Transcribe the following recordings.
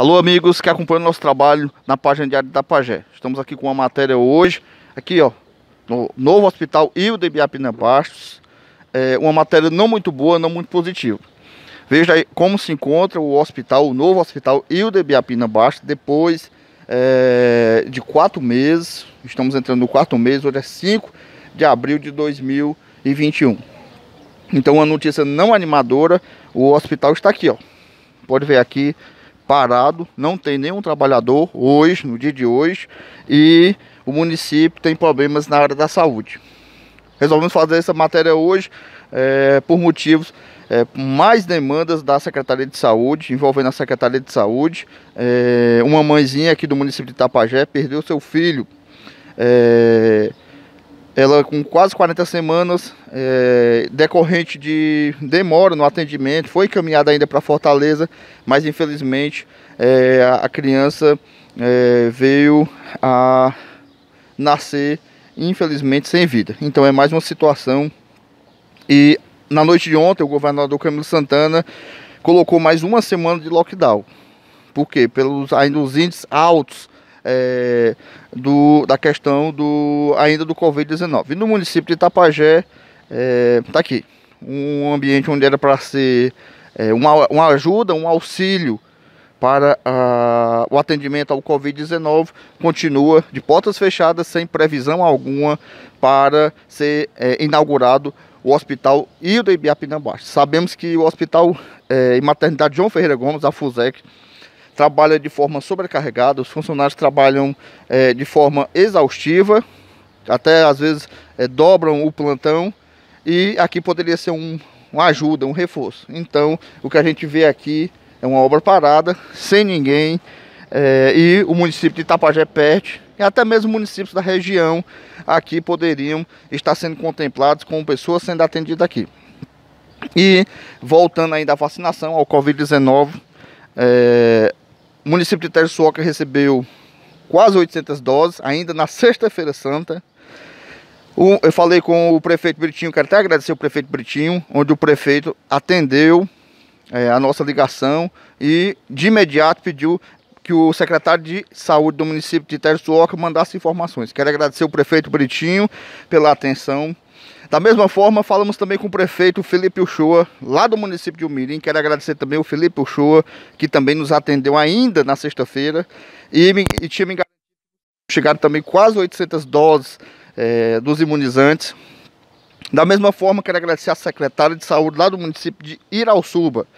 Alô, amigos que acompanham nosso trabalho na página diária da Pajé. Estamos aqui com uma matéria hoje, aqui ó, no novo hospital Ildebiá Pina Bastos. É uma matéria não muito boa, não muito positiva. Veja aí como se encontra o hospital, o novo hospital Ildebiá Pina Baixos depois é, de quatro meses. Estamos entrando no quarto mês, hoje é 5 de abril de 2021. Então, uma notícia não animadora, o hospital está aqui, ó. Pode ver aqui parado, não tem nenhum trabalhador hoje, no dia de hoje, e o município tem problemas na área da saúde. Resolvemos fazer essa matéria hoje é, por motivos é, mais demandas da Secretaria de Saúde, envolvendo a Secretaria de Saúde. É, uma mãezinha aqui do município de Itapajé perdeu seu filho. É, ela com quase 40 semanas, é, decorrente de demora no atendimento, foi encaminhada ainda para Fortaleza, mas infelizmente é, a criança é, veio a nascer, infelizmente, sem vida. Então é mais uma situação. E na noite de ontem, o governador Camilo Santana colocou mais uma semana de lockdown. Por quê? Pelos ainda os índices altos é, do, da questão do ainda do Covid-19. No município de Itapajé, está é, tá aqui, um ambiente onde era para ser é, uma, uma ajuda, um auxílio para a, o atendimento ao Covid-19 continua de portas fechadas, sem previsão alguma para ser é, inaugurado o Hospital Ildo Ibiapina Baixo. Sabemos que o Hospital é, e Maternidade João Ferreira Gomes, a FUSEC, trabalha de forma sobrecarregada, os funcionários trabalham é, de forma exaustiva, até às vezes é, dobram o plantão e aqui poderia ser um, uma ajuda, um reforço. Então o que a gente vê aqui é uma obra parada, sem ninguém é, e o município de Itapajé perde e até mesmo municípios da região aqui poderiam estar sendo contemplados com pessoas sendo atendidas aqui. E voltando ainda à vacinação, ao Covid-19, é, o município de Terçoca recebeu quase 800 doses, ainda na sexta-feira santa. O, eu falei com o prefeito Britinho, quero até agradecer o prefeito Britinho, onde o prefeito atendeu é, a nossa ligação e de imediato pediu que o secretário de saúde do município de Terçoca mandasse informações. Quero agradecer o prefeito Britinho pela atenção. Da mesma forma, falamos também com o prefeito Felipe Uchoa, lá do município de Umirim. Quero agradecer também o Felipe Uchoa, que também nos atendeu ainda na sexta-feira. E, e tinha me chegado também quase 800 doses é, dos imunizantes. Da mesma forma, quero agradecer a secretária de saúde lá do município de Irauçuba,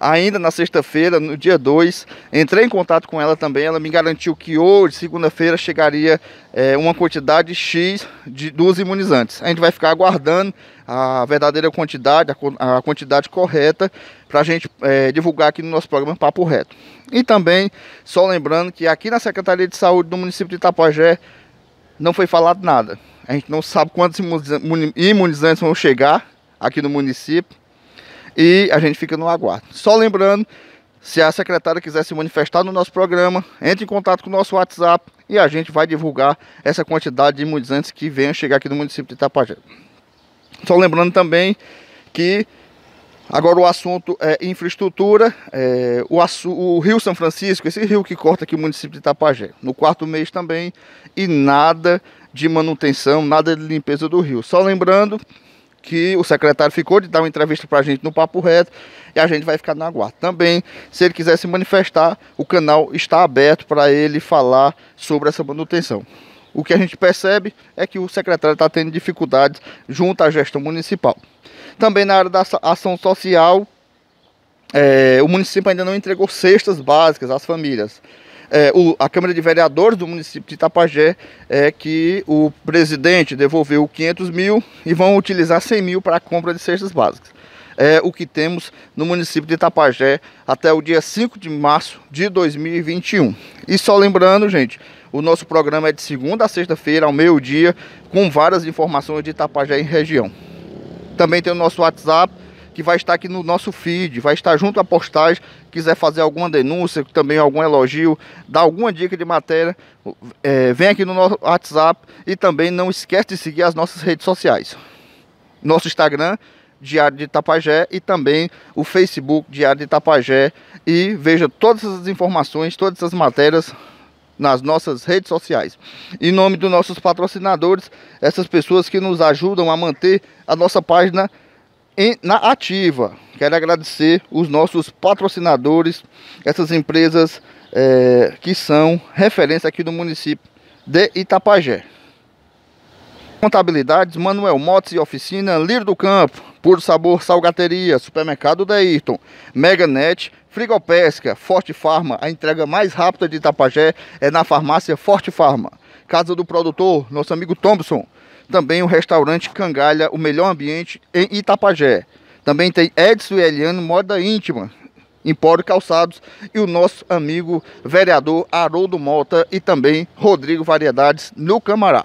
ainda na sexta-feira, no dia 2, entrei em contato com ela também. Ela me garantiu que hoje, segunda-feira, chegaria é, uma quantidade X de, dos imunizantes. A gente vai ficar aguardando a verdadeira quantidade, a, a quantidade correta, para a gente é, divulgar aqui no nosso programa Papo Reto. E também, só lembrando que aqui na Secretaria de Saúde do município de Itapajé não foi falado nada. A gente não sabe quantos imunizantes vão chegar aqui no município e a gente fica no aguardo. Só lembrando, se a secretária quiser se manifestar no nosso programa, entre em contato com o nosso WhatsApp e a gente vai divulgar essa quantidade de imunizantes que venham chegar aqui no município de Itapajé. Só lembrando também que Agora o assunto é infraestrutura, é, o, o, Rio São Francisco, esse rio que corta aqui o município de Itapajé, no quarto mês também, e nada de manutenção, nada de limpeza do rio. Só lembrando que o secretário ficou de dar uma entrevista para a gente no Papo Reto e a gente vai ficar na guarda. Também, se ele quiser se manifestar, o canal está aberto para ele falar sobre essa manutenção. O que a gente percebe é que o secretário está tendo dificuldades junto à gestão municipal. Também na área da ação social, é, o município ainda não entregou cestas básicas às famílias é, o, a Câmara de Vereadores do município de Itapajé é que o presidente devolveu 500 mil e vão utilizar 100 mil para a compra de cestas básicas. É o que temos no município de Itapajé até o dia 5 de março de 2021. E só lembrando, gente, o nosso programa é de segunda a sexta-feira, ao meio-dia, com várias informações de Itapajé e região. Também tem o nosso WhatsApp que vai estar aqui no nosso feed, vai estar junto à postagem. Quiser fazer alguma denúncia, também algum elogio, dar alguma dica de matéria, é, vem aqui no nosso WhatsApp e também não esquece de seguir as nossas redes sociais. Nosso Instagram, Diário de Itapajé e também o Facebook Diário de Itapajé e veja todas as informações, todas as matérias nas nossas redes sociais. Em nome dos nossos patrocinadores, essas pessoas que nos ajudam a manter a nossa página na ativa. Quero agradecer os nossos patrocinadores, essas empresas é, que são referência aqui do município de Itapajé. Contabilidades, Manuel Motos e Oficina, Liro do Campo, Puro Sabor Salgateria, Supermercado Dayton, Meganet, Frigopesca, Forte Farma. A entrega mais rápida de Itapajé é na farmácia Forte Farma. Casa do Produtor, nosso amigo Thompson. Também o restaurante Cangalha, o melhor ambiente em Itapajé. Também tem Edson e Eliano, Moda Íntima, Empório Calçados e o nosso amigo vereador Haroldo Mota e também Rodrigo Variedades no Camará.